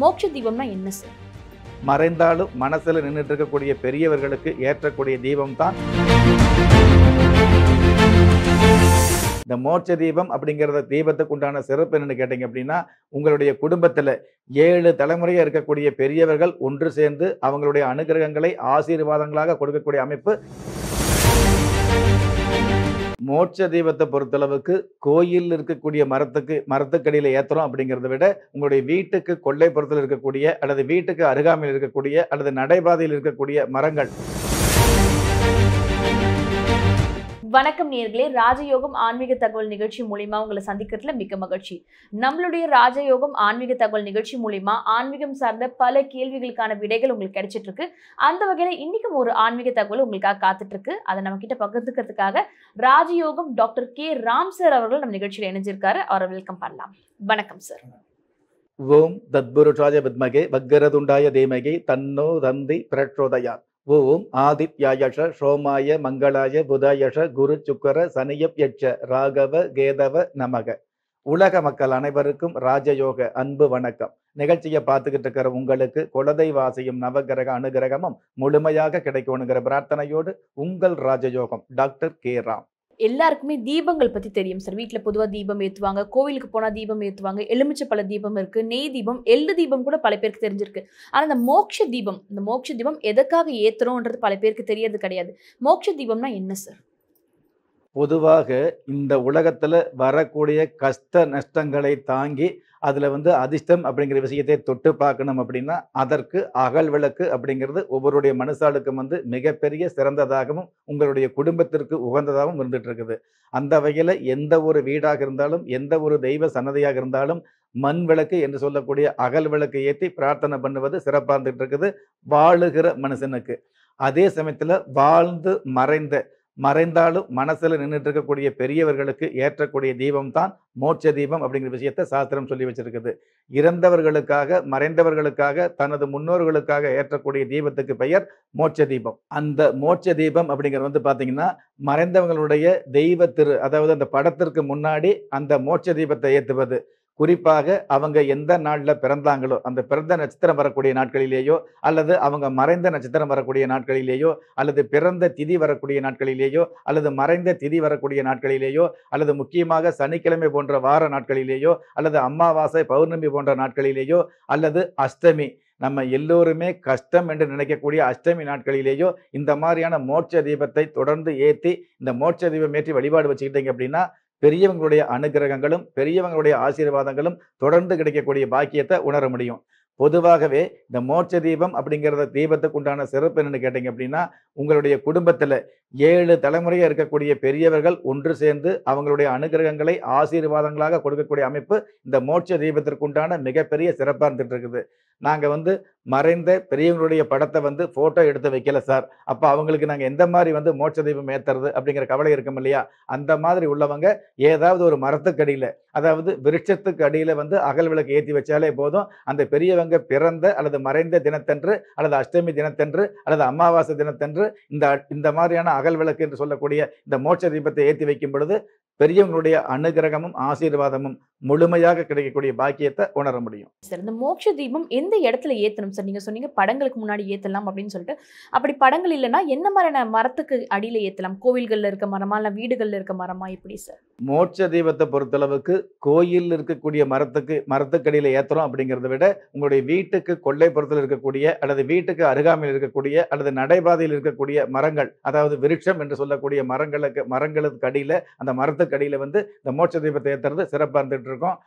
மோட்ச தீபம்னா என்ன சார் மறைந்தாலும் மனசில் நின்றுட்டு இருக்கக்கூடிய பெரியவர்களுக்கு ஏற்றக்கூடிய தீபம் தான் இந்த மோட்ச தீபம் அப்படிங்கிறத தீபத்துக்கு உண்டான சிறப்பு என்னன்னு கேட்டீங்க அப்படின்னா உங்களுடைய குடும்பத்தில் ஏழு தலைமுறையாக இருக்கக்கூடிய பெரியவர்கள் ஒன்று சேர்ந்து அவங்களுடைய அனுகிரகங்களை ஆசீர்வாதங்களாக கொடுக்கக்கூடிய அமைப்பு மோட்ச தீபத்தை பொறுத்தளவுக்கு கோயில் இருக்கக்கூடிய மரத்துக்கு மரத்துக்கடியில் ஏற்றுறோம் அப்படிங்கிறத விட உங்களுடைய வீட்டுக்கு கொள்ளைப்புறத்தில் இருக்கக்கூடிய அல்லது வீட்டுக்கு அருகாமையில் இருக்கக்கூடிய அல்லது நடைபாதையில் இருக்கக்கூடிய மரங்கள் வணக்கம் நேர்களே ராஜயோகம் ஆன்மீக தகவல் நிகழ்ச்சி மூலிமா உங்களை சந்திக்கிறதுல மிக்க மகிழ்ச்சி நம்மளுடைய ராஜயோகம் ஆன்மீக தகவல் நிகழ்ச்சி மூலிமா ஆன்மீகம் சார்ந்த பல கேள்விகளுக்கான விடைகள் உங்களுக்கு கிடைச்சிட்டு இருக்கு அந்த வகையில இன்னைக்கும் ஒரு ஆன்மீக தகவல் உங்களுக்காக காத்துட்டு இருக்கு அதை நம்ம கிட்ட பகிர்ந்துக்கிறதுக்காக ராஜயோகம் டாக்டர் கே ராம் சார் அவர்கள் நம்ம நிகழ்ச்சியில் இணைஞ்சிருக்காரு அவரை வெல்கம் பண்ணலாம் வணக்கம் சார் ஓம் தத்புருஷாய பத்மகே பக்ரதுண்டாய தேமகே தன்னோ தந்தி பிரட்சோதயாத் ஓம் ஆதித்யாயஷ சோமாய மங்களாய புதாயஷ குரு சுக்கர சனியப் யட்ச ராகவ கேதவ நமக உலக மக்கள் அனைவருக்கும் ராஜயோக அன்பு வணக்கம் நிகழ்ச்சியை பார்த்துக்கிட்டு இருக்கிற உங்களுக்கு வாசியும் நவகிரக அனுகிரகமும் முழுமையாக கிடைக்கணுங்கிற பிரார்த்தனையோடு உங்கள் ராஜயோகம் டாக்டர் கே ராம் எல்லாருக்குமே தீபங்கள் பற்றி தெரியும் சார் வீட்டில் பொதுவாக தீபம் ஏற்றுவாங்க கோவிலுக்கு போனால் தீபம் ஏற்றுவாங்க எலுமிச்சை பல தீபம் இருக்குது நெய் தீபம் எள்ளு தீபம் கூட பல பேருக்கு தெரிஞ்சிருக்கு ஆனால் இந்த மோக்ஷ தீபம் இந்த மோக்ஷ தீபம் எதுக்காக ஏற்றுறோன்றது பல பேருக்கு தெரியறது கிடையாது மோக்ஷ தீபம்னா என்ன சார் பொதுவாக இந்த உலகத்தில் வரக்கூடிய கஷ்ட நஷ்டங்களை தாங்கி அதில் வந்து அதிர்ஷ்டம் அப்படிங்கிற விஷயத்தை தொட்டு பார்க்கணும் அப்படின்னா அதற்கு அகல் விளக்கு அப்படிங்கிறது ஒவ்வொருடைய மனுஷாளுக்கும் வந்து மிகப்பெரிய சிறந்ததாகவும் உங்களுடைய குடும்பத்திற்கு உகந்ததாகவும் இருந்துட்டு இருக்குது அந்த வகையில் எந்த ஒரு வீடாக இருந்தாலும் எந்த ஒரு தெய்வ சன்னதியாக இருந்தாலும் மண் விளக்கு என்று சொல்லக்கூடிய அகல் விளக்கு ஏற்றி பிரார்த்தனை பண்ணுவது சிறப்பாக இருந்துட்டு இருக்குது வாழுகிற மனுஷனுக்கு அதே சமயத்தில் வாழ்ந்து மறைந்த மறைந்தாலும் மனசில் நின்றுட்டு இருக்கக்கூடிய பெரியவர்களுக்கு ஏற்றக்கூடிய தீபம் தான் மோட்ச தீபம் அப்படிங்கிற விஷயத்தை சாஸ்திரம் சொல்லி வச்சிருக்குது இறந்தவர்களுக்காக மறைந்தவர்களுக்காக தனது முன்னோர்களுக்காக ஏற்றக்கூடிய தீபத்துக்கு பெயர் மோட்ச தீபம் அந்த மோட்ச தீபம் அப்படிங்கிறது வந்து பார்த்தீங்கன்னா மறைந்தவங்களுடைய தெய்வ திரு அதாவது அந்த படத்திற்கு முன்னாடி அந்த மோட்ச தீபத்தை ஏற்றுவது குறிப்பாக அவங்க எந்த நாளில் பிறந்தாங்களோ அந்த பிறந்த நட்சத்திரம் வரக்கூடிய நாட்களிலேயோ அல்லது அவங்க மறைந்த நட்சத்திரம் வரக்கூடிய நாட்களிலேயோ அல்லது பிறந்த திதி வரக்கூடிய நாட்களிலேயோ அல்லது மறைந்த திதி வரக்கூடிய நாட்களிலேயோ அல்லது முக்கியமாக சனிக்கிழமை போன்ற வார நாட்களிலேயோ அல்லது அம்மாவாசை பௌர்ணமி போன்ற நாட்களிலேயோ அல்லது அஷ்டமி நம்ம எல்லோருமே கஷ்டம் என்று நினைக்கக்கூடிய அஷ்டமி நாட்களிலேயோ இந்த மாதிரியான மோட்ச தீபத்தை தொடர்ந்து ஏற்றி இந்த மோட்ச தீபம் ஏற்றி வழிபாடு வச்சுக்கிட்டீங்க அப்படின்னா பெரியவங்களுடைய அனுகிரகங்களும் பெரியவங்களுடைய ஆசீர்வாதங்களும் தொடர்ந்து கிடைக்கக்கூடிய பாக்கியத்தை உணர முடியும் பொதுவாகவே இந்த மோட்ச தீபம் அப்படிங்கிறத தீபத்துக்கு உண்டான சிறப்பு என்னன்னு கேட்டீங்க அப்படின்னா உங்களுடைய குடும்பத்தில் ஏழு தலைமுறையாக இருக்கக்கூடிய பெரியவர்கள் ஒன்று சேர்ந்து அவங்களுடைய அனுகிரகங்களை ஆசீர்வாதங்களாக கொடுக்கக்கூடிய அமைப்பு இந்த மோட்ச தீபத்திற்கு உண்டான மிகப்பெரிய சிறப்பாக இருந்துட்டு இருக்குது நாங்கள் வந்து மறைந்த பெரியவங்களுடைய படத்தை வந்து ஃபோட்டோ எடுத்து வைக்கல சார் அப்போ அவங்களுக்கு நாங்கள் எந்த மாதிரி வந்து மோட்ச தீபம் ஏற்றுறது அப்படிங்கிற கவலை இருக்கும் இல்லையா அந்த மாதிரி உள்ளவங்க ஏதாவது ஒரு மரத்துக்கு அடியில் அதாவது விருட்சத்துக்கு அடியில் வந்து அகல் விளக்கு ஏற்றி வச்சாலே போதும் அந்த பெரியவங்க பிறந்த அல்லது மறைந்த தினத்தன்று அல்லது அஷ்டமி தினத்தன்று அல்லது அமாவாசை தினத்தன்று இந்த இந்த மாதிரியான அகல் விளக்கு என்று சொல்லக்கூடிய இந்த மோட்ச தீபத்தை ஏற்றி வைக்கும் பொழுது பெரியவங்களுடைய அனுகிரகமும் ஆசீர்வாதமும் முழுமையாக கிடைக்கக்கூடிய பாக்கியத்தை உணர முடியும் சார் இந்த மோட்ச தீபம் எந்த இடத்துல ஏற்றணும் சார் நீங்கள் சொன்னீங்க படங்களுக்கு முன்னாடி ஏற்றலாம் அப்படின்னு சொல்லிட்டு அப்படி படங்கள் இல்லைன்னா என்ன மாதிரியான மரத்துக்கு அடியில் ஏற்றலாம் கோவில்களில் இருக்க மரமா இல்லை வீடுகளில் இருக்க மரமா எப்படி சார் மோட்ச தீபத்தை பொறுத்தளவுக்கு கோயிலில் இருக்கக்கூடிய மரத்துக்கு மரத்துக்கு அடியில் ஏற்றுறோம் அப்படிங்கிறத விட உங்களுடைய வீட்டுக்கு கொள்ளைப்புறத்தில் இருக்கக்கூடிய அல்லது வீட்டுக்கு அருகாமையில் இருக்கக்கூடிய அல்லது நடைபாதையில் இருக்கக்கூடிய மரங்கள் அதாவது விருட்சம் என்று சொல்லக்கூடிய மரங்களுக்கு மரங்களுக்கு அடியில் அந்த மரத்துக்கு அடியில் வந்து இந்த மோட்ச தீபத்தை ஏற்றுறது சிறப்பாக இருந்துகிட்டு இருக்கோம்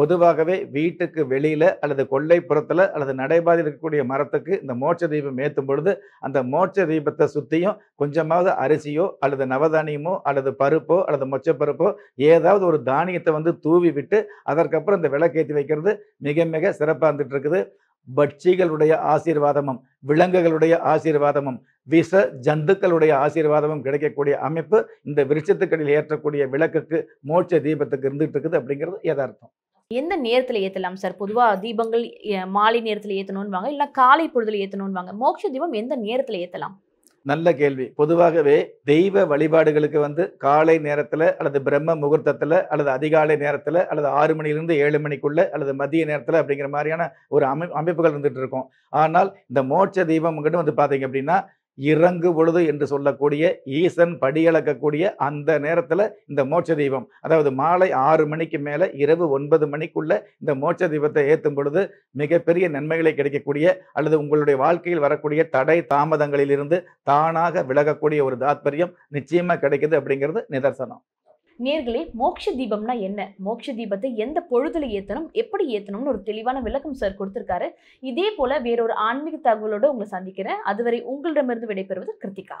பொதுவாகவே வீட்டுக்கு வெளியில் அல்லது கொள்ளைப்புறத்தில் அல்லது நடைபாதையில் இருக்கக்கூடிய மரத்துக்கு இந்த மோட்ச தீபம் ஏற்றும் பொழுது அந்த மோட்ச தீபத்தை சுற்றியும் கொஞ்சமாவது அரிசியோ அல்லது நவதானியமோ அல்லது பருப்போ அல்லது மொச்சப்பருப்போ ஏதாவது ஒரு தானியத்தை வந்து தூவி விட்டு அதற்கப்புறம் இந்த விளக்கேற்றி வைக்கிறது மிக மிக சிறப்பாக இருந்துகிட்டு இருக்குது பட்சிகளுடைய ஆசீர்வாதமும் விலங்குகளுடைய ஆசீர்வாதமும் விஷ ஜந்துக்களுடைய ஆசீர்வாதமும் கிடைக்கக்கூடிய அமைப்பு இந்த விருட்சத்துக்கடியில் ஏற்றக்கூடிய விளக்குக்கு மோட்ச தீபத்துக்கு இருந்துட்டு இருக்குது அப்படிங்கிறது யதார்த்தம் எந்த நேரத்தில் ஏற்றலாம் சார் பொதுவாக தீபங்கள் மாலை நேரத்தில் ஏற்றணும்வாங்க இல்லை காலை பொழுதில் ஏற்றணும்வாங்க மோட்ச தீபம் எந்த நேரத்தில் ஏற்றலாம் நல்ல கேள்வி பொதுவாகவே தெய்வ வழிபாடுகளுக்கு வந்து காலை நேரத்தில் அல்லது பிரம்ம முகூர்த்தத்தில் அல்லது அதிகாலை நேரத்தில் அல்லது ஆறு மணிலிருந்து ஏழு மணிக்குள்ள அல்லது மதிய நேரத்தில் அப்படிங்கிற மாதிரியான ஒரு அமை அமைப்புகள் இருந்துட்டு இருக்கும் ஆனால் இந்த மோட்ச தெய்வம்ங்கிட்ட வந்து பார்த்தீங்க அப்படின்னா இறங்கு பொழுது என்று சொல்லக்கூடிய ஈசன் படியளக்கக்கூடிய அந்த நேரத்தில் இந்த மோட்ச தீபம் அதாவது மாலை ஆறு மணிக்கு மேலே இரவு ஒன்பது மணிக்குள்ள இந்த மோட்ச தீபத்தை ஏற்றும் பொழுது மிகப்பெரிய நன்மைகளை கிடைக்கக்கூடிய அல்லது உங்களுடைய வாழ்க்கையில் வரக்கூடிய தடை தாமதங்களிலிருந்து தானாக விலகக்கூடிய ஒரு தாத்பரியம் நிச்சயமாக கிடைக்குது அப்படிங்கிறது நிதர்சனம் நேர்களே மோக்ஷ தீபம்னா என்ன மோக்ஷ தீபத்தை எந்த பொழுதுல ஏத்தணும் எப்படி ஏத்தணும்னு ஒரு தெளிவான விளக்கம் சார் கொடுத்திருக்காரு இதே போல வேறொரு ஆன்மீக தகவலோட உங்களை சந்திக்கிறேன் அதுவரை உங்களிடமிருந்து விடைபெறுவது கிருத்திகா